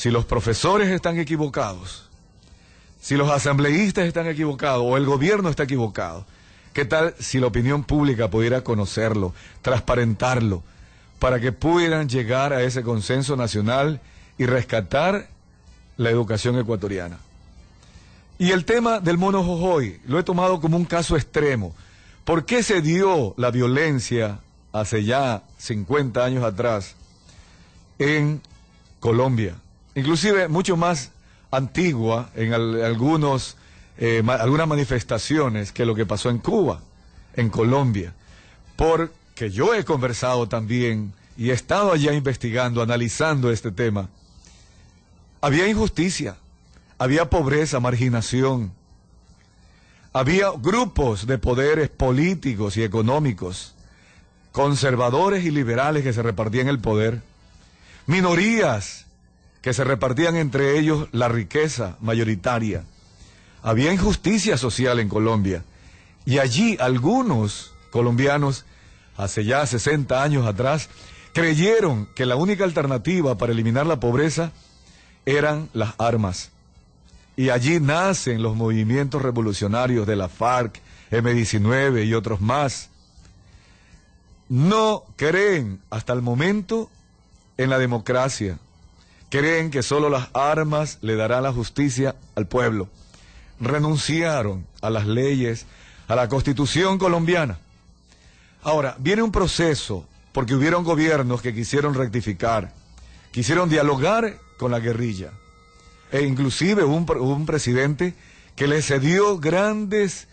si los profesores están equivocados, si los asambleístas están equivocados o el gobierno está equivocado, ¿qué tal si la opinión pública pudiera conocerlo, transparentarlo, para que pudieran llegar a ese consenso nacional y rescatar la educación ecuatoriana? Y el tema del mono Jojoy lo he tomado como un caso extremo. ¿Por qué se dio la violencia hace ya 50 años atrás en Colombia? inclusive mucho más antigua en algunos, eh, algunas manifestaciones que lo que pasó en Cuba, en Colombia, porque yo he conversado también y he estado allá investigando, analizando este tema. Había injusticia, había pobreza, marginación, había grupos de poderes políticos y económicos, conservadores y liberales que se repartían el poder, minorías que se repartían entre ellos la riqueza mayoritaria. Había injusticia social en Colombia y allí algunos colombianos, hace ya 60 años atrás, creyeron que la única alternativa para eliminar la pobreza eran las armas. Y allí nacen los movimientos revolucionarios de la FARC, M19 y otros más. No creen hasta el momento en la democracia, Creen que solo las armas le darán la justicia al pueblo. Renunciaron a las leyes, a la constitución colombiana. Ahora, viene un proceso, porque hubieron gobiernos que quisieron rectificar, quisieron dialogar con la guerrilla. E inclusive un, un presidente que le cedió grandes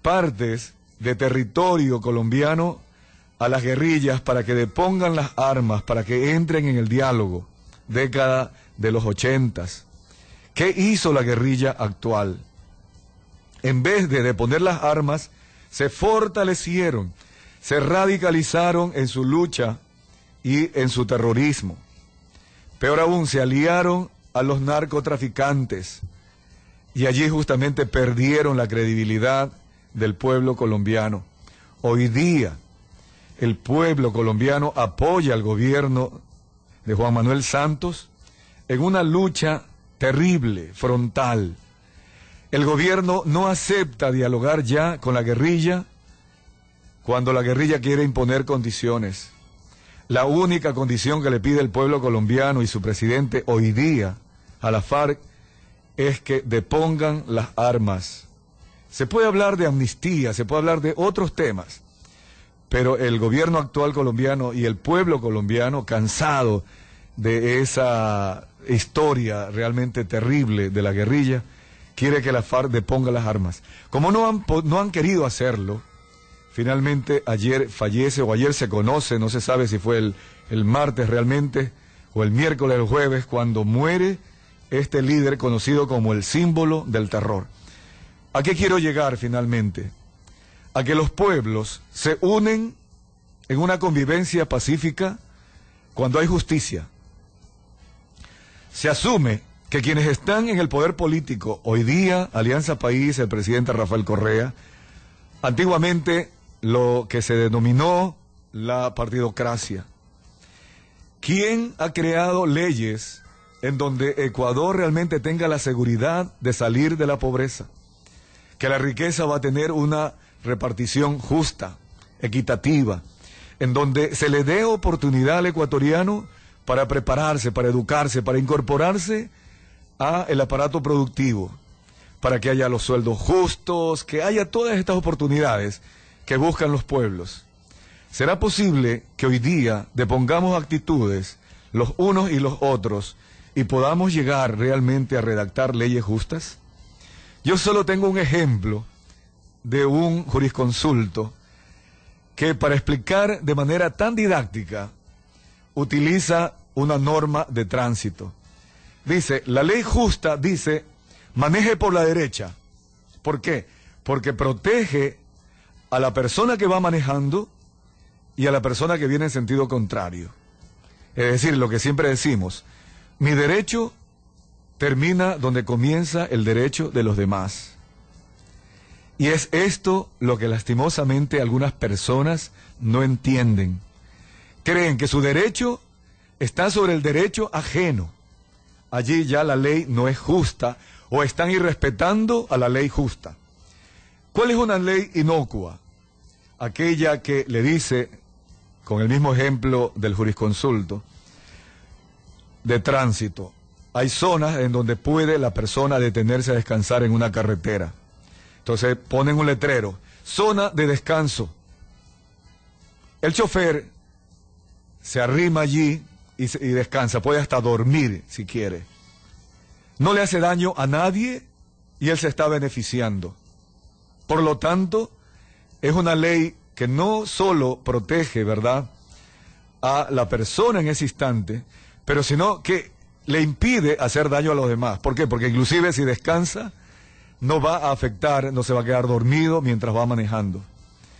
partes de territorio colombiano a las guerrillas para que depongan las armas, para que entren en el diálogo década de los ochentas. ¿Qué hizo la guerrilla actual? En vez de deponer las armas, se fortalecieron, se radicalizaron en su lucha y en su terrorismo. Peor aún, se aliaron a los narcotraficantes y allí justamente perdieron la credibilidad del pueblo colombiano. Hoy día el pueblo colombiano apoya al gobierno de Juan Manuel Santos en una lucha terrible, frontal. El gobierno no acepta dialogar ya con la guerrilla cuando la guerrilla quiere imponer condiciones. La única condición que le pide el pueblo colombiano y su presidente hoy día a la FARC es que depongan las armas. Se puede hablar de amnistía, se puede hablar de otros temas, pero el gobierno actual colombiano y el pueblo colombiano, cansado de esa historia realmente terrible de la guerrilla, quiere que la FARC deponga las armas. Como no han, no han querido hacerlo, finalmente ayer fallece o ayer se conoce, no se sabe si fue el, el martes realmente o el miércoles o el jueves, cuando muere este líder conocido como el símbolo del terror. ¿A qué quiero llegar finalmente? a que los pueblos se unen en una convivencia pacífica cuando hay justicia. Se asume que quienes están en el poder político hoy día, Alianza País, el presidente Rafael Correa, antiguamente lo que se denominó la partidocracia. ¿Quién ha creado leyes en donde Ecuador realmente tenga la seguridad de salir de la pobreza? Que la riqueza va a tener una repartición justa, equitativa, en donde se le dé oportunidad al ecuatoriano para prepararse, para educarse, para incorporarse a el aparato productivo, para que haya los sueldos justos, que haya todas estas oportunidades que buscan los pueblos. ¿Será posible que hoy día depongamos actitudes los unos y los otros y podamos llegar realmente a redactar leyes justas? Yo solo tengo un ejemplo de un jurisconsulto que para explicar de manera tan didáctica utiliza una norma de tránsito. Dice, la ley justa dice, maneje por la derecha. ¿Por qué? Porque protege a la persona que va manejando y a la persona que viene en sentido contrario. Es decir, lo que siempre decimos, mi derecho termina donde comienza el derecho de los demás. Y es esto lo que lastimosamente algunas personas no entienden. Creen que su derecho está sobre el derecho ajeno. Allí ya la ley no es justa o están irrespetando a la ley justa. ¿Cuál es una ley inocua? Aquella que le dice, con el mismo ejemplo del jurisconsulto, de tránsito. Hay zonas en donde puede la persona detenerse a descansar en una carretera entonces ponen un letrero, zona de descanso. El chofer se arrima allí y, descansa, puede hasta dormir si quiere. No le hace daño a nadie y él se está beneficiando. Por lo tanto, es una ley que no solo protege, ¿verdad?, a la persona en ese instante, pero sino que le impide hacer daño a los demás. ¿Por qué? Porque inclusive si descansa, no va a afectar, no se va a quedar dormido mientras va manejando.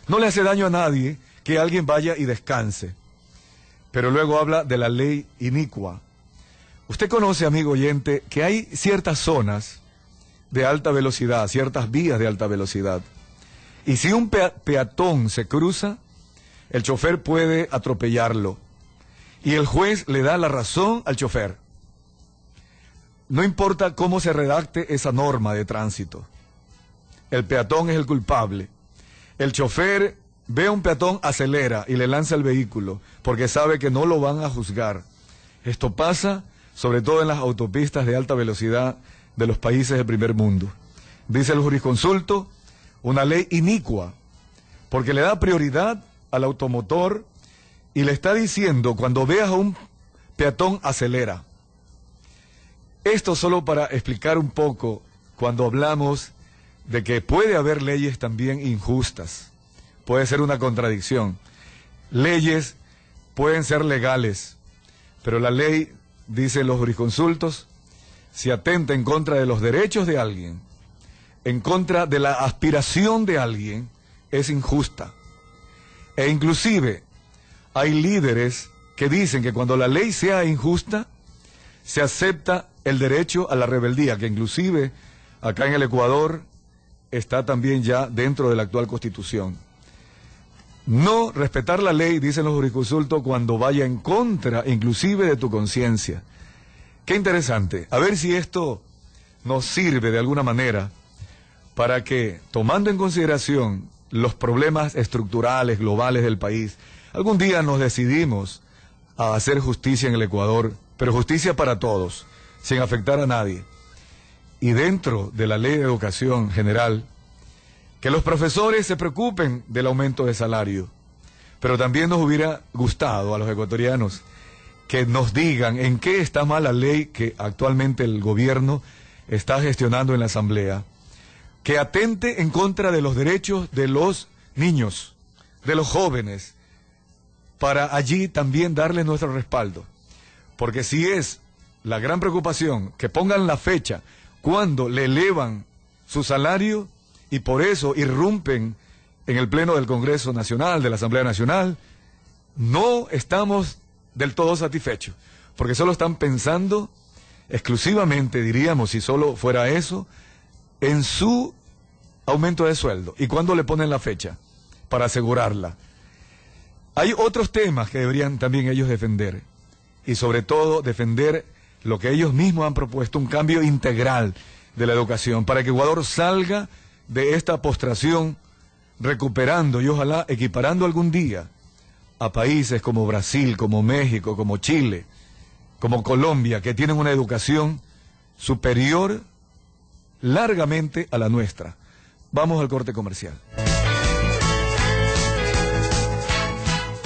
No le hace daño a nadie que alguien vaya y descanse. Pero luego habla de la ley inicua. Usted conoce, amigo oyente, que hay ciertas zonas de alta velocidad, ciertas vías de alta velocidad. Y si un peatón se cruza, el chofer puede atropellarlo. Y el juez le da la razón al chofer. No importa cómo se redacte esa norma de tránsito. El peatón es el culpable. El chofer ve a un peatón, acelera y le lanza el vehículo porque sabe que no lo van a juzgar. Esto pasa sobre todo en las autopistas de alta velocidad de los países del primer mundo. Dice el jurisconsulto, una ley inicua, porque le da prioridad al automotor y le está diciendo, cuando veas a un peatón, acelera. Esto solo para explicar un poco cuando hablamos de que puede haber leyes también injustas. Puede ser una contradicción. Leyes pueden ser legales, pero la ley, dicen los jurisconsultos, si atenta en contra de los derechos de alguien, en contra de la aspiración de alguien, es injusta. E inclusive hay líderes que dicen que cuando la ley sea injusta, se acepta el derecho a la rebeldía, que inclusive acá en el Ecuador está también ya dentro de la actual constitución. No respetar la ley, dicen los jurisconsultos, cuando vaya en contra inclusive de tu conciencia. Qué interesante. A ver si esto nos sirve de alguna manera para que, tomando en consideración los problemas estructurales, globales del país, algún día nos decidimos a hacer justicia en el Ecuador, pero justicia para todos sin afectar a nadie. Y dentro de la ley de educación general, que los profesores se preocupen del aumento de salario. Pero también nos hubiera gustado a los ecuatorianos que nos digan en qué está mal la ley que actualmente el gobierno está gestionando en la Asamblea, que atente en contra de los derechos de los niños, de los jóvenes, para allí también darles nuestro respaldo. Porque si es la gran preocupación, que pongan la fecha cuando le elevan su salario y por eso irrumpen en el Pleno del Congreso Nacional, de la Asamblea Nacional, no estamos del todo satisfechos, porque solo están pensando exclusivamente, diríamos, si solo fuera eso, en su aumento de sueldo. ¿Y cuándo le ponen la fecha? Para asegurarla. Hay otros temas que deberían también ellos defender, y sobre todo defender lo que ellos mismos han propuesto, un cambio integral de la educación, para que Ecuador salga de esta postración recuperando y ojalá equiparando algún día a países como Brasil, como México, como Chile, como Colombia, que tienen una educación superior largamente a la nuestra. Vamos al corte comercial.